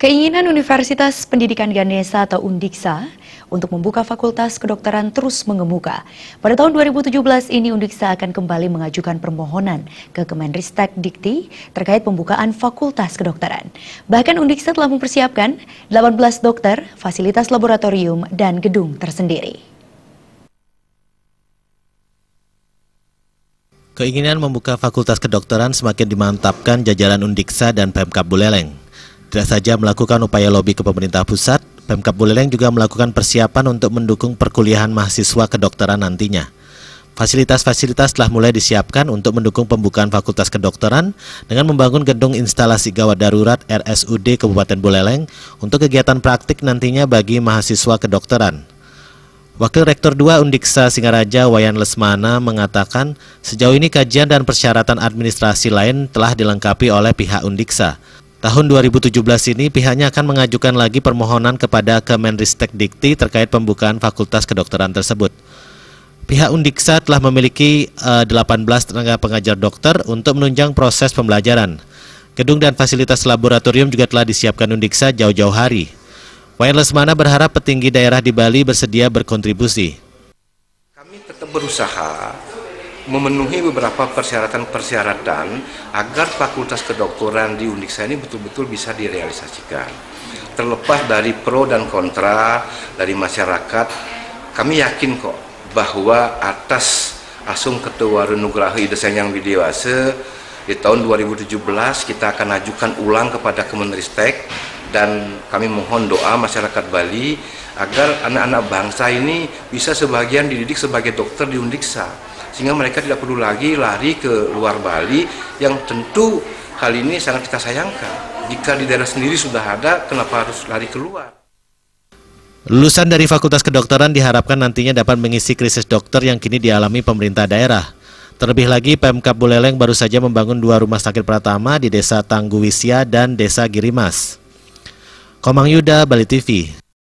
Keinginan Universitas Pendidikan Ganesa atau Undiksa untuk membuka Fakultas Kedokteran terus mengemuka. Pada tahun 2017 ini Undiksa akan kembali mengajukan permohonan ke Kemenristek Dikti terkait pembukaan Fakultas Kedokteran. Bahkan Undiksa telah mempersiapkan 18 dokter, fasilitas laboratorium, dan gedung tersendiri. Keinginan membuka Fakultas Kedokteran semakin dimantapkan jajaran Undiksa dan Pemkab Buleleng. Tidak saja melakukan upaya lobby ke pemerintah pusat, Pemkap Buleleng juga melakukan persiapan untuk mendukung perkuliahan mahasiswa kedokteran nantinya. Fasilitas-fasilitas telah mulai disiapkan untuk mendukung pembukaan Fakultas Kedokteran dengan membangun gedung instalasi gawat darurat RSUD Kabupaten Buleleng untuk kegiatan praktik nantinya bagi mahasiswa kedokteran. Wakil Rektor 2 Undiksa Singaraja Wayan Lesmana mengatakan sejauh ini kajian dan persyaratan administrasi lain telah dilengkapi oleh pihak Undiksa. Tahun 2017 ini pihaknya akan mengajukan lagi permohonan kepada Kemenristek Dikti terkait pembukaan fakultas kedokteran tersebut. Pihak Undiksa telah memiliki uh, eh, 18 tenaga pengajar dokter untuk menunjang proses pembelajaran. Gedung dan fasilitas laboratorium juga telah disiapkan Undiksa jauh-jauh hari. Wireless Mana berharap petinggi daerah di Bali bersedia berkontribusi. Kami tetap berusaha memenuhi beberapa persyaratan-persyaratan agar fakultas kedokteran di Undiksa ini betul-betul bisa direalisasikan. Terlepas dari pro dan kontra dari masyarakat, kami yakin kok bahwa atas asum ketua Renugrahi Desain Yang Widiwase di tahun 2017 kita akan ajukan ulang kepada Kemenristek dan kami mohon doa masyarakat Bali agar anak-anak bangsa ini bisa sebagian dididik sebagai dokter di Undiksa sehingga mereka tidak perlu lagi lari ke luar Bali yang tentu hal ini sangat kita sayangkan jika di daerah sendiri sudah ada kenapa harus lari keluar Lulusan dari Fakultas Kedokteran diharapkan nantinya dapat mengisi krisis dokter yang kini dialami pemerintah daerah. Terlebih lagi, Pemkap Buleleng baru saja membangun dua rumah sakit pertama di Desa Tangguwisia dan Desa Girimas. Komang Yuda, Bali TV.